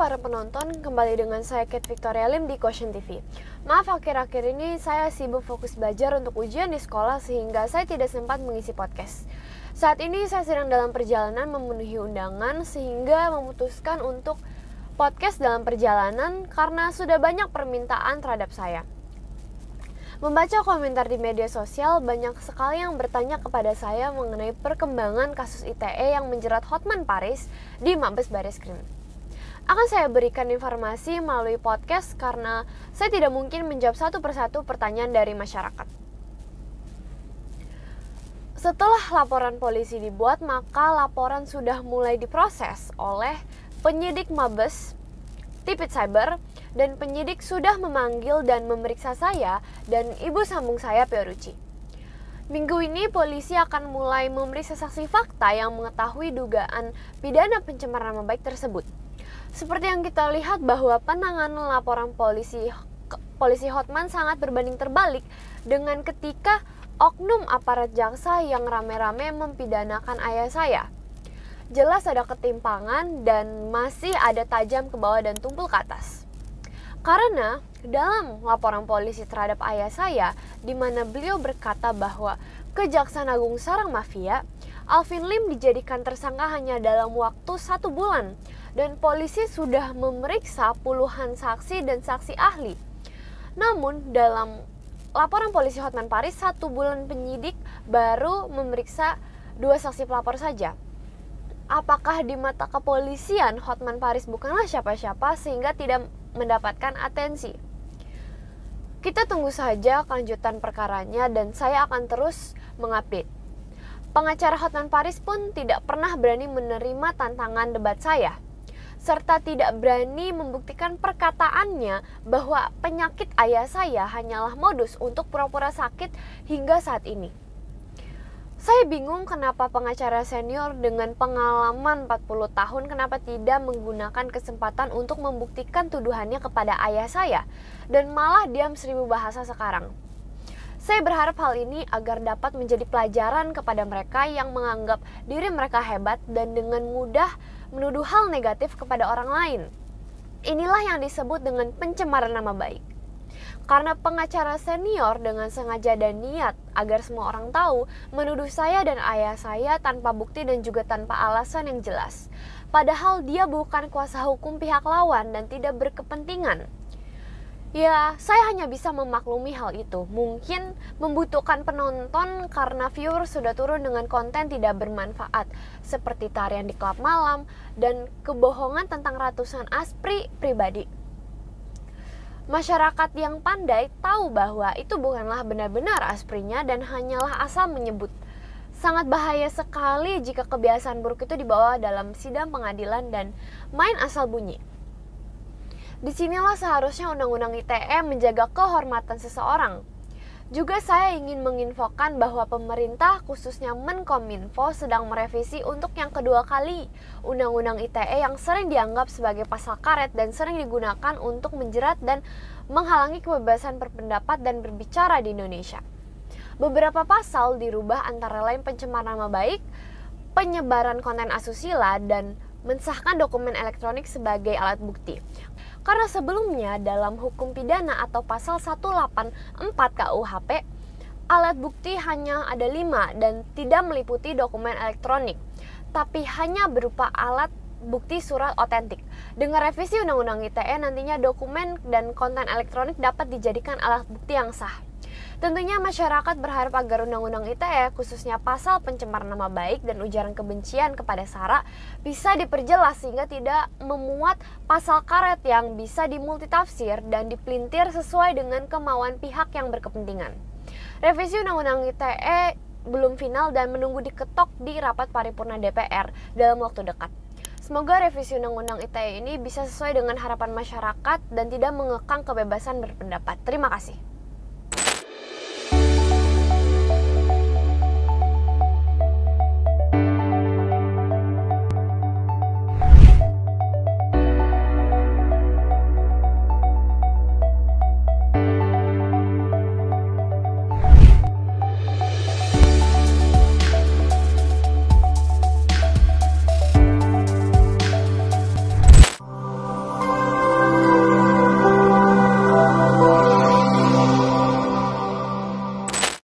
para penonton, kembali dengan saya Kate Victoria Lim di Quotient TV. Maaf akhir-akhir ini saya sibuk fokus belajar untuk ujian di sekolah sehingga saya tidak sempat mengisi podcast. Saat ini saya sedang dalam perjalanan memenuhi undangan sehingga memutuskan untuk podcast dalam perjalanan karena sudah banyak permintaan terhadap saya. Membaca komentar di media sosial, banyak sekali yang bertanya kepada saya mengenai perkembangan kasus ITE yang menjerat Hotman Paris di Mabes Baris Krim akan saya berikan informasi melalui podcast karena saya tidak mungkin menjawab satu persatu pertanyaan dari masyarakat. Setelah laporan polisi dibuat, maka laporan sudah mulai diproses oleh penyidik Mabes Tipit Cyber dan penyidik sudah memanggil dan memeriksa saya dan ibu sambung saya Peoruci. Minggu ini polisi akan mulai memeriksa saksi fakta yang mengetahui dugaan pidana pencemaran nama baik tersebut. Seperti yang kita lihat bahwa penanganan laporan polisi polisi Hotman sangat berbanding terbalik dengan ketika oknum aparat jaksa yang rame-rame mempidanakan ayah saya. Jelas ada ketimpangan dan masih ada tajam ke bawah dan tumpul ke atas. Karena dalam laporan polisi terhadap ayah saya, di mana beliau berkata bahwa Kejaksaan Agung Sarang Mafia, Alvin Lim dijadikan tersangka hanya dalam waktu satu bulan dan polisi sudah memeriksa puluhan saksi dan saksi ahli. Namun dalam laporan polisi Hotman Paris satu bulan penyidik baru memeriksa dua saksi pelapor saja. Apakah di mata kepolisian Hotman Paris bukanlah siapa-siapa sehingga tidak mendapatkan atensi? Kita tunggu saja kelanjutan perkaranya dan saya akan terus mengupdate. Pengacara Hotman Paris pun tidak pernah berani menerima tantangan debat saya serta tidak berani membuktikan perkataannya bahwa penyakit ayah saya hanyalah modus untuk pura-pura sakit hingga saat ini. Saya bingung kenapa pengacara senior dengan pengalaman 40 tahun kenapa tidak menggunakan kesempatan untuk membuktikan tuduhannya kepada ayah saya dan malah diam seribu bahasa sekarang. Saya berharap hal ini agar dapat menjadi pelajaran kepada mereka yang menganggap diri mereka hebat dan dengan mudah menuduh hal negatif kepada orang lain. Inilah yang disebut dengan pencemaran nama baik. Karena pengacara senior dengan sengaja dan niat agar semua orang tahu menuduh saya dan ayah saya tanpa bukti dan juga tanpa alasan yang jelas. Padahal dia bukan kuasa hukum pihak lawan dan tidak berkepentingan. Ya, saya hanya bisa memaklumi hal itu. Mungkin membutuhkan penonton karena viewer sudah turun dengan konten tidak bermanfaat, seperti tarian di klub malam dan kebohongan tentang ratusan aspri pribadi. Masyarakat yang pandai tahu bahwa itu bukanlah benar-benar asprinya dan hanyalah asal menyebut. Sangat bahaya sekali jika kebiasaan buruk itu dibawa dalam sidang pengadilan dan main asal bunyi. Disinilah seharusnya Undang-Undang ITE menjaga kehormatan seseorang. Juga saya ingin menginfokan bahwa pemerintah khususnya Menkominfo sedang merevisi untuk yang kedua kali Undang-Undang ITE yang sering dianggap sebagai pasal karet dan sering digunakan untuk menjerat dan menghalangi kebebasan berpendapat dan berbicara di Indonesia. Beberapa pasal dirubah antara lain pencemaran nama baik, penyebaran konten asusila, dan mensahkan dokumen elektronik sebagai alat bukti. Karena sebelumnya dalam hukum pidana atau pasal 184 KUHP, alat bukti hanya ada lima dan tidak meliputi dokumen elektronik, tapi hanya berupa alat bukti surat otentik. Dengan revisi Undang-Undang ITE nantinya dokumen dan konten elektronik dapat dijadikan alat bukti yang sah. Tentunya masyarakat berharap agar Undang-Undang ITE, khususnya pasal pencemar nama baik dan ujaran kebencian kepada SARA, bisa diperjelas sehingga tidak memuat pasal karet yang bisa dimultitafsir dan dipelintir sesuai dengan kemauan pihak yang berkepentingan. Revisi Undang-Undang ITE belum final dan menunggu diketok di rapat paripurna DPR dalam waktu dekat. Semoga revisi Undang-Undang ITE ini bisa sesuai dengan harapan masyarakat dan tidak mengekang kebebasan berpendapat. Terima kasih.